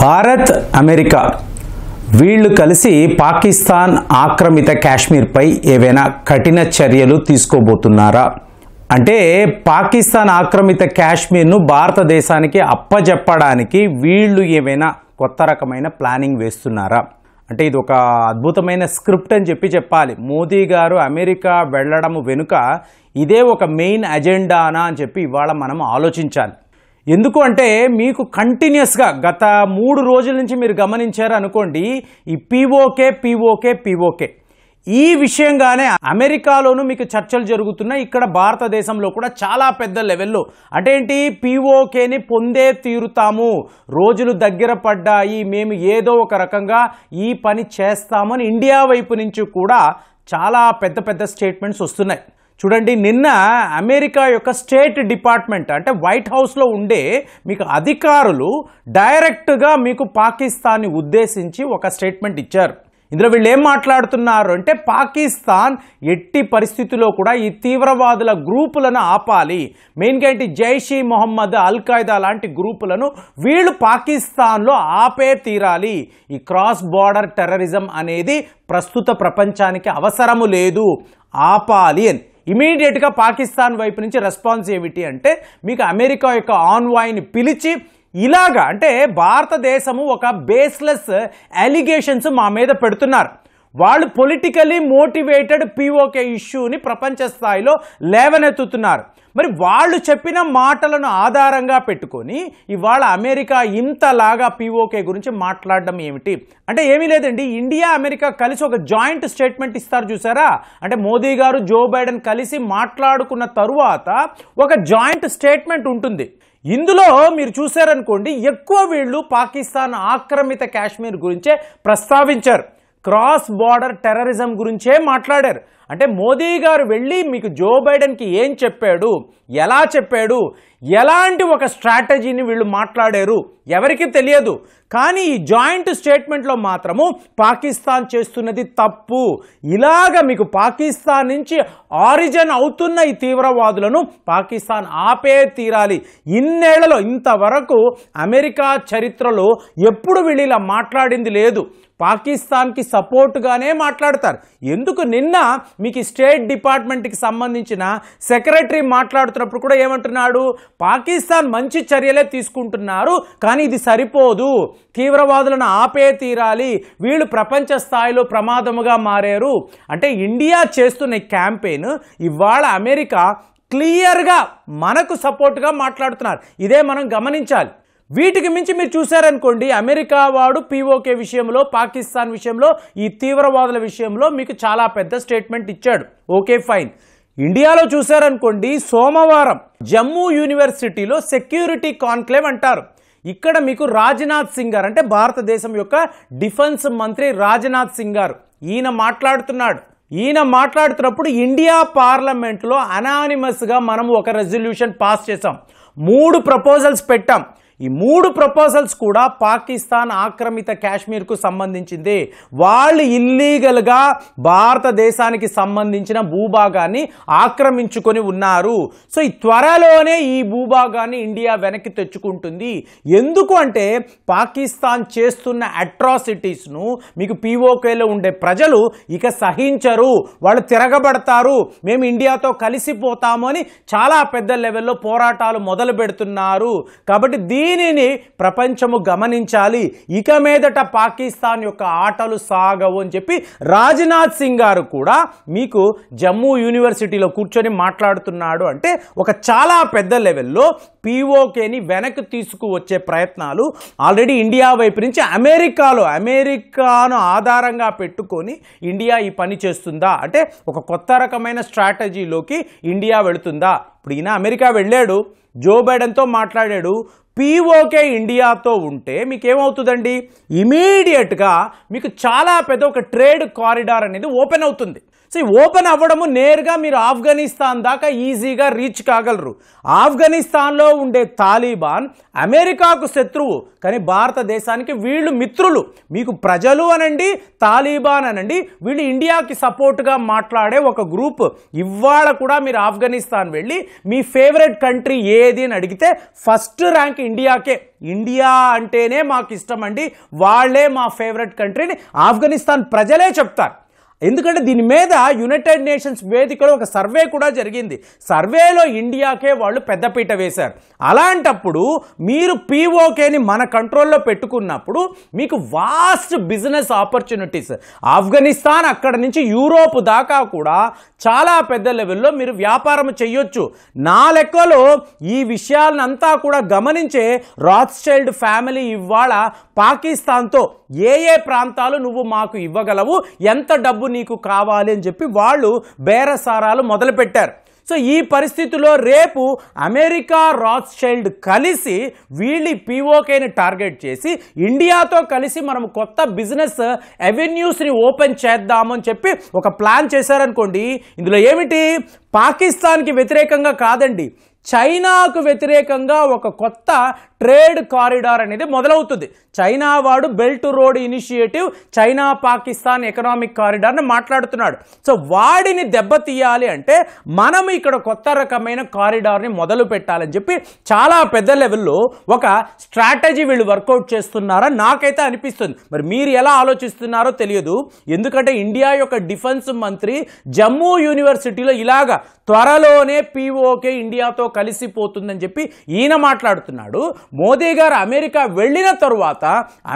Bharat America వీళ్ళు కలిసి పాకిస్తాన్ ఆక్రమిత కాశ్మీర్పై ఏవైనా కఠిన చర్యలు తీసుకోబోతున్నారా అంటే పాకిస్తాన్ ఆక్రమిత కాశ్మీర్ను భారతదేశానికి అప్పజెప్పడానికి వీళ్ళు ఏమైనా కొత్త రకమైన ప్లానింగ్ వేస్తున్నారా అంటే ఇది ఒక అద్భుతమైన స్క్రిప్ట్ అని చెప్పి చెప్పాలి మోదీ గారు అమెరికా వెళ్ళడం వెనుక ఇదే ఒక మెయిన్ అజెండానా అని చెప్పి ఇవాళ మనం ఆలోచించాలి ఎందుకు అంటే మీకు కంటిన్యూస్గా గత మూడు రోజుల నుంచి మీరు గమనించారు అనుకోండి ఈ పీఓకే పీఓకే పీఓకే ఈ విషయంగానే అమెరికాలోనూ మీకు చర్చలు జరుగుతున్నాయి ఇక్కడ భారతదేశంలో కూడా చాలా పెద్ద లెవెల్లో అంటే ఏంటి పీఓకేని పొందే తీరుతాము రోజులు దగ్గర పడ్డాయి మేము ఏదో ఒక రకంగా ఈ పని చేస్తామని ఇండియా వైపు నుంచి కూడా చాలా పెద్ద పెద్ద స్టేట్మెంట్స్ వస్తున్నాయి చూడండి నిన్న అమెరికా యొక్క స్టేట్ డిపార్ట్మెంట్ అంటే వైట్ హౌస్లో ఉండే మీకు అధికారులు డైరెక్ట్గా మీకు పాకిస్తాన్ని ఉద్దేశించి ఒక స్టేట్మెంట్ ఇచ్చారు ఇందులో వీళ్ళు ఏం మాట్లాడుతున్నారు అంటే పాకిస్తాన్ ఎట్టి పరిస్థితిలో కూడా ఈ తీవ్రవాదుల గ్రూపులను ఆపాలి మెయిన్గా ఏంటి జైషీ మొహమ్మద్ అల్ ఖైదా లాంటి గ్రూపులను వీళ్ళు పాకిస్తాన్లో ఆపే తీరాలి ఈ క్రాస్ బార్డర్ టెర్రరిజం అనేది ప్రస్తుత ప్రపంచానికి అవసరము లేదు ఆపాలి అని ఇమీడియట్గా పాకిస్తాన్ వైపు నుంచి రెస్పాన్స్ ఏమిటి అంటే మీకు అమెరికా యొక్క ఆన్వాయిని పిలిచి ఇలాగా అంటే భారతదేశము ఒక బేస్లెస్ అలిగేషన్స్ మా మీద పెడుతున్నారు వాళ్ళు పొలిటికలీ మోటివేటెడ్ పీఓకే ఇష్యూని ప్రపంచ స్థాయిలో లేవనెత్తుతున్నారు మరి వాళ్ళు చెప్పిన మాటలను ఆధారంగా పెట్టుకొని ఇవాళ అమెరికా ఇంతలాగా పీఓకే గురించి మాట్లాడడం ఏమిటి అంటే ఏమీ లేదండి ఇండియా అమెరికా కలిసి ఒక జాయింట్ స్టేట్మెంట్ ఇస్తారు చూసారా అంటే మోదీ గారు జో బైడెన్ కలిసి మాట్లాడుకున్న తరువాత ఒక జాయింట్ స్టేట్మెంట్ ఉంటుంది ఇందులో మీరు చూశారనుకోండి ఎక్కువ వీళ్ళు పాకిస్తాన్ ఆక్రమిత కాశ్మీర్ గురించే ప్రస్తావించారు క్రాస్ బార్డర్ టెర్రరిజం గురించే మాట్లాడారు అంటే మోదీ గారు వెళ్ళి మీకు జో బైడెన్కి ఏం చెప్పాడు ఎలా చెప్పాడు ఎలాంటి ఒక స్ట్రాటజీని వీళ్ళు మాట్లాడారు ఎవరికి తెలియదు కానీ ఈ జాయింట్ స్టేట్మెంట్లో మాత్రము పాకిస్తాన్ చేస్తున్నది తప్పు ఇలాగ మీకు పాకిస్తాన్ నుంచి ఆరిజన్ అవుతున్న ఈ తీవ్రవాదులను పాకిస్తాన్ ఆపే తీరాలి ఇన్నేళ్లలో ఇంతవరకు అమెరికా చరిత్రలో ఎప్పుడు వీళ్ళు ఇలా మాట్లాడింది లేదు పాకిస్తాన్కి సపోర్టుగానే మాట్లాడతారు ఎందుకు నిన్న మీకు స్టేట్ డిపార్ట్మెంట్కి సంబంధించిన సెక్రటరీ మాట్లాడుతున్నప్పుడు కూడా ఏమంటున్నాడు పాకిస్తాన్ మంచి చర్యలే తీసుకుంటున్నారు కానీ ఇది సరిపోదు తీవ్రవాదులను ఆపే తీరాలి వీళ్ళు ప్రపంచ స్థాయిలో ప్రమాదముగా మారారు అంటే ఇండియా చేస్తున్న క్యాంపెయిన్ ఇవాళ అమెరికా క్లియర్గా మనకు సపోర్ట్గా మాట్లాడుతున్నారు ఇదే మనం గమనించాలి వీటికి మించి మీరు చూశారనుకోండి అమెరికా వాడు పీఓకే విషయంలో పాకిస్తాన్ విషయంలో ఈ తీవ్రవాదుల విషయంలో మీకు చాలా పెద్ద స్టేట్మెంట్ ఇచ్చాడు ఓకే ఫైన్ ఇండియాలో చూశారనుకోండి సోమవారం జమ్మూ యూనివర్సిటీలో సెక్యూరిటీ కాన్క్లేవ్ అంటారు ఇక్కడ మీకు రాజ్నాథ్ సింగ్ గారు అంటే భారతదేశం యొక్క డిఫెన్స్ మంత్రి రాజ్నాథ్ సింగ్ గారు ఈయన మాట్లాడుతున్నాడు ఈయన మాట్లాడుతున్నప్పుడు ఇండియా పార్లమెంట్లో అనానిమస్గా మనం ఒక రెజల్యూషన్ పాస్ చేసాం మూడు ప్రపోజల్స్ పెట్టాం ఈ మూడు ప్రపోజల్స్ కూడా పాకిస్తాన్ ఆక్రమిత కాశ్మీర్కు సంబంధించింది వాళ్ళు ఇల్లీగల్గా భారతదేశానికి సంబంధించిన భూభాగాన్ని ఆక్రమించుకొని ఉన్నారు సో ఈ త్వరలోనే ఈ భూభాగాన్ని ఇండియా వెనక్కి తెచ్చుకుంటుంది ఎందుకు అంటే పాకిస్తాన్ చేస్తున్న అట్రాసిటీస్ను మీకు పీఓకేలో ఉండే ప్రజలు ఇక సహించరు వాళ్ళు తిరగబడతారు మేము ఇండియాతో కలిసిపోతాము అని చాలా పెద్ద లెవెల్లో పోరాటాలు మొదలు పెడుతున్నారు కాబట్టి దీనిని ప్రపంచము గమనించాలి ఇక మీదట పాకిస్తాన్ యొక్క ఆటలు సాగవు అని చెప్పి రాజ్నాథ్ సింగ్ గారు కూడా మీకు జమ్మూ యూనివర్సిటీలో కూర్చొని మాట్లాడుతున్నాడు అంటే ఒక చాలా పెద్ద లెవెల్లో పీఓకేని వెనక్కి తీసుకువచ్చే ప్రయత్నాలు ఆల్రెడీ ఇండియా వైపు నుంచి అమెరికాలో అమెరికాను ఆధారంగా పెట్టుకొని ఇండియా ఈ పని చేస్తుందా అంటే ఒక కొత్త రకమైన స్ట్రాటజీలోకి ఇండియా వెళుతుందా ఇప్పుడు ఈయన అమెరికా వెళ్ళాడు జో బైడెన్తో మాట్లాడాడు పీఓకే ఇండియాతో ఉంటే మీకు ఏమవుతుందండి ఇమీడియట్గా మీకు చాలా పెద్ద ఒక ట్రేడ్ కారిడార్ అనేది ఓపెన్ అవుతుంది సో ఓపెన్ అవ్వడము నేరుగా మీరు ఆఫ్ఘనిస్తాన్ దాకా ఈజీగా రీచ్ కాగలరు ఆఫ్ఘనిస్తాన్లో ఉండే తాలిబాన్ అమెరికాకు శత్రువు కానీ భారతదేశానికి వీళ్ళు మిత్రులు మీకు ప్రజలు అనండి తాలిబాన్ అనండి వీళ్ళు ఇండియాకి సపోర్ట్గా మాట్లాడే ఒక గ్రూప్ ఇవాళ కూడా మీరు ఆఫ్ఘనిస్తాన్ వెళ్ళి మీ ఫేవరెట్ కంట్రీ ఏది అని అడిగితే ఫస్ట్ ర్యాంక్ ఇండియాకే ఇండియా అంటేనే మాకు ఇష్టం అండి వాళ్ళే మా ఫేవరెట్ కంట్రీని ఆఫ్ఘనిస్తాన్ ప్రజలే చెప్తారు ఎందుకంటే దీని మీద యునైటెడ్ నేషన్స్ వేదికలో ఒక సర్వే కూడా జరిగింది సర్వేలో ఇండియాకే వాళ్ళు పెద్దపీట వేశారు అలాంటప్పుడు మీరు పీఓకేని మన కంట్రోల్లో పెట్టుకున్నప్పుడు మీకు వాస్ట్ బిజినెస్ ఆపర్చునిటీస్ ఆఫ్ఘనిస్తాన్ అక్కడ నుంచి యూరోప్ దాకా కూడా చాలా పెద్ద లెవెల్లో మీరు వ్యాపారం చేయొచ్చు నా లెక్కలో ఈ విషయాలనంతా కూడా గమనించే రాత్స్చైల్డ్ ఫ్యామిలీ ఇవాళ పాకిస్తాన్తో ఏ ఏ ప్రాంతాలు నువ్వు మాకు ఇవ్వగలవు ఎంత డబ్బు నీకు కావాలి అని చెప్పి వాళ్ళు బేరసారాలు మొదలుపెట్టారు సో ఈ పరిస్థితిలో రేపు అమెరికా రాత్స్చైల్డ్ కలిసి వీళ్ళు పీఓకేని టార్గెట్ చేసి ఇండియాతో కలిసి మనం కొత్త బిజినెస్ అవెన్యూస్ని ఓపెన్ చేద్దామని చెప్పి ఒక ప్లాన్ చేశారనుకోండి ఇందులో ఏమిటి పాకిస్తాన్కి వ్యతిరేకంగా కాదండి చైనాకు వ్యతిరేకంగా ఒక కొత్త ట్రేడ్ కారిడార్ అనేది మొదలవుతుంది చైనా వాడు belt road initiative China Pakistan economic కారిడార్ని మాట్లాడుతున్నాడు సో వాడిని దెబ్బతీయాలి అంటే మనం ఇక్కడ కొత్త రకమైన కారిడార్ని మొదలు పెట్టాలని చెప్పి చాలా పెద్ద లెవెల్లో ఒక స్ట్రాటజీ వీళ్ళు వర్కౌట్ చేస్తున్నారని నాకైతే అనిపిస్తుంది మరి మీరు ఎలా ఆలోచిస్తున్నారో తెలియదు ఎందుకంటే ఇండియా యొక్క డిఫెన్స్ మంత్రి జమ్మూ యూనివర్సిటీలో ఇలాగా త్వరలోనే పీఓకే ఇండియాతో కలిసిపోతుందని చెప్పి ఈయన మాట్లాడుతున్నాడు మోదీ గారు అమెరికా వెళ్ళిన తరువాత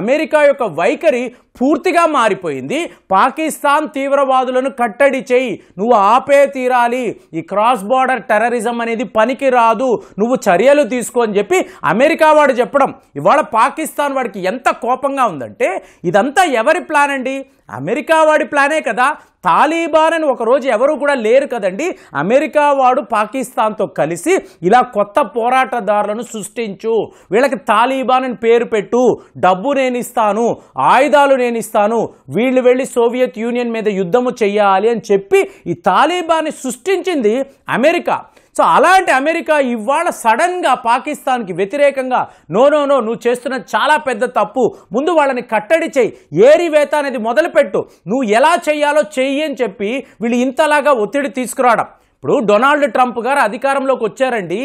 అమెరికా యొక్క వైఖరి పూర్తిగా మారిపోయింది పాకిస్తాన్ తీవ్రవాదులను కట్టడి చేయి నువ్వు ఆపే తీరాలి ఈ క్రాస్ బార్డర్ టెర్రరిజం అనేది పనికి రాదు నువ్వు చర్యలు తీసుకో అని చెప్పి అమెరికా వాడు చెప్పడం ఇవాళ పాకిస్తాన్ వాడికి ఎంత కోపంగా ఉందంటే ఇదంతా ఎవరి ప్లాన్ అండి అమెరికా వాడి ప్లానే కదా తాలిబాన్ అని ఒకరోజు ఎవరు కూడా లేరు కదండి అమెరికా వాడు పాకిస్తాన్తో కలిసి ఇలా కొత్త పోరాటదారులను సృష్టించు వీళ్ళకి తాలిబాన్ అని పేరు పెట్టు డబ్బు నేను ఇస్తాను ఆయుధాలు నేను ఇస్తాను వీళ్ళు వెళ్ళి సోవియత్ యూనియన్ మీద యుద్ధము చేయాలి అని చెప్పి ఈ తాలిబాన్ని సృష్టించింది అమెరికా సో అలాంటి అమెరికా ఇవాళ సడన్గా పాకిస్తాన్కి వ్యతిరేకంగా నో నో నో నువ్వు చేస్తున్న చాలా పెద్ద తప్పు ముందు వాళ్ళని కట్టడి చేయి ఏరివేత అనేది మొదలుపెట్టు నువ్వు ఎలా చేయాలో చెయ్యి అని చెప్పి వీళ్ళు ఇంతలాగా ఒత్తిడి తీసుకురావడం ఇప్పుడు డొనాల్డ్ ట్రంప్ గారు అధికారంలోకి వచ్చారండి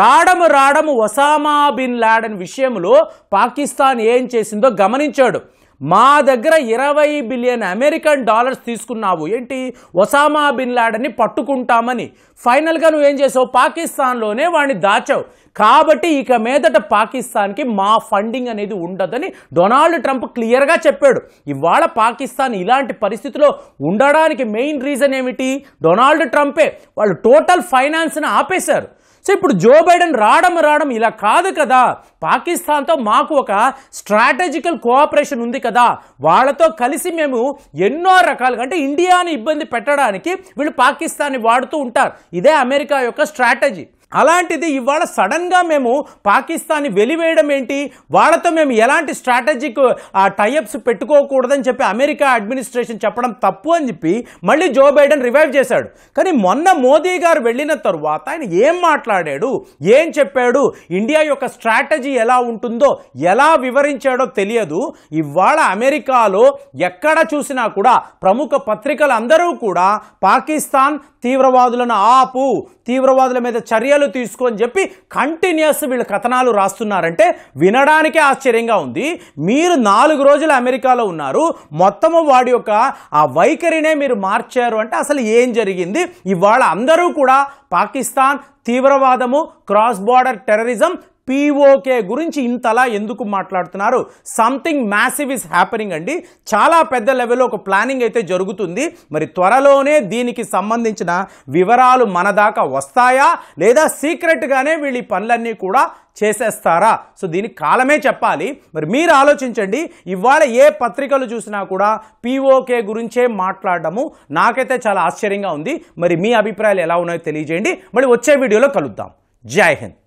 రాడము రాడము ఒసామా బిన్ లాడన్ విషయంలో పాకిస్తాన్ ఏం చేసిందో గమనించాడు మా దగ్గర ఇరవై బిలియన్ అమెరికన్ డాలర్స్ తీసుకున్నావు ఏంటి ఒసామా బిన్ లాడని పట్టుకుంటామని ఫైనల్గా నువ్వేం చేసావు పాకిస్తాన్లోనే వాడిని దాచావు కాబట్టి ఇక మీదట పాకిస్తాన్కి మా ఫండింగ్ అనేది ఉండదని డొనాల్డ్ ట్రంప్ క్లియర్గా చెప్పాడు ఇవాళ పాకిస్తాన్ ఇలాంటి పరిస్థితిలో ఉండడానికి మెయిన్ రీజన్ ఏమిటి డొనాల్డ్ ట్రంపే వాళ్ళు టోటల్ ఫైనాన్స్ని ఆపేశారు సో ఇప్పుడు జో బైడెన్ రావడం రావడం ఇలా కాదు కదా పాకిస్తాన్తో మాకు ఒక స్ట్రాటజికల్ కోఆపరేషన్ ఉంది కదా వాళ్ళతో కలిసి మేము ఎన్నో రకాలుగా అంటే ఇండియాని ఇబ్బంది పెట్టడానికి వీళ్ళు పాకిస్తాన్ని వాడుతూ ఉంటారు ఇదే అమెరికా యొక్క స్ట్రాటజీ అలాంటిది ఇవాళ సడన్గా మేము పాకిస్తాన్ని వెలివేయడం ఏంటి వాళ్ళతో మేము ఎలాంటి స్ట్రాటజిక్ టైఅప్స్ పెట్టుకోకూడదని చెప్పి అమెరికా అడ్మినిస్ట్రేషన్ చెప్పడం తప్పు అని చెప్పి మళ్ళీ జో బైడెన్ రివైవ్ చేశాడు కానీ మొన్న మోదీ గారు వెళ్ళిన తరువాత ఆయన ఏం మాట్లాడాడు ఏం చెప్పాడు ఇండియా యొక్క స్ట్రాటజీ ఎలా ఉంటుందో ఎలా వివరించాడో తెలియదు ఇవాళ అమెరికాలో ఎక్కడ చూసినా కూడా ప్రముఖ పత్రికలు అందరూ కూడా పాకిస్తాన్ తీవ్రవాదులను ఆపు తీవ్రవాదుల మీద చర్యలు చర్యలు తీసుకొని చెప్పి కంటిన్యూస్ వీళ్ళు కథనాలు రాస్తున్నారంటే వినడానికే ఆశ్చర్యంగా ఉంది మీరు నాలుగు రోజులు అమెరికాలో ఉన్నారు మొత్తము వాడి యొక్క ఆ వైఖరినే మీరు మార్చారు అంటే అసలు ఏం జరిగింది ఇవాళ అందరూ కూడా పాకిస్తాన్ తీవ్రవాదము క్రాస్ బార్డర్ టెర్రరిజం పిఓకే గురించి ఇంతలా ఎందుకు మాట్లాడుతున్నారు సంథింగ్ మ్యాసివ్ ఇస్ హ్యాపెనింగ్ అండి చాలా పెద్ద లెవెల్లో ఒక ప్లానింగ్ అయితే జరుగుతుంది మరి త్వరలోనే దీనికి సంబంధించిన వివరాలు మన దాకా వస్తాయా లేదా సీక్రెట్గానే వీళ్ళు పనులన్నీ కూడా చేసేస్తారా సో దీనికి కాలమే చెప్పాలి మరి మీరు ఆలోచించండి ఇవాళ ఏ పత్రికలు చూసినా కూడా పిఓకే గురించే మాట్లాడము నాకైతే చాలా ఆశ్చర్యంగా ఉంది మరి మీ అభిప్రాయాలు ఎలా ఉన్నాయో తెలియజేయండి మళ్ళీ వచ్చే వీడియోలో కలుద్దాం జై హింద్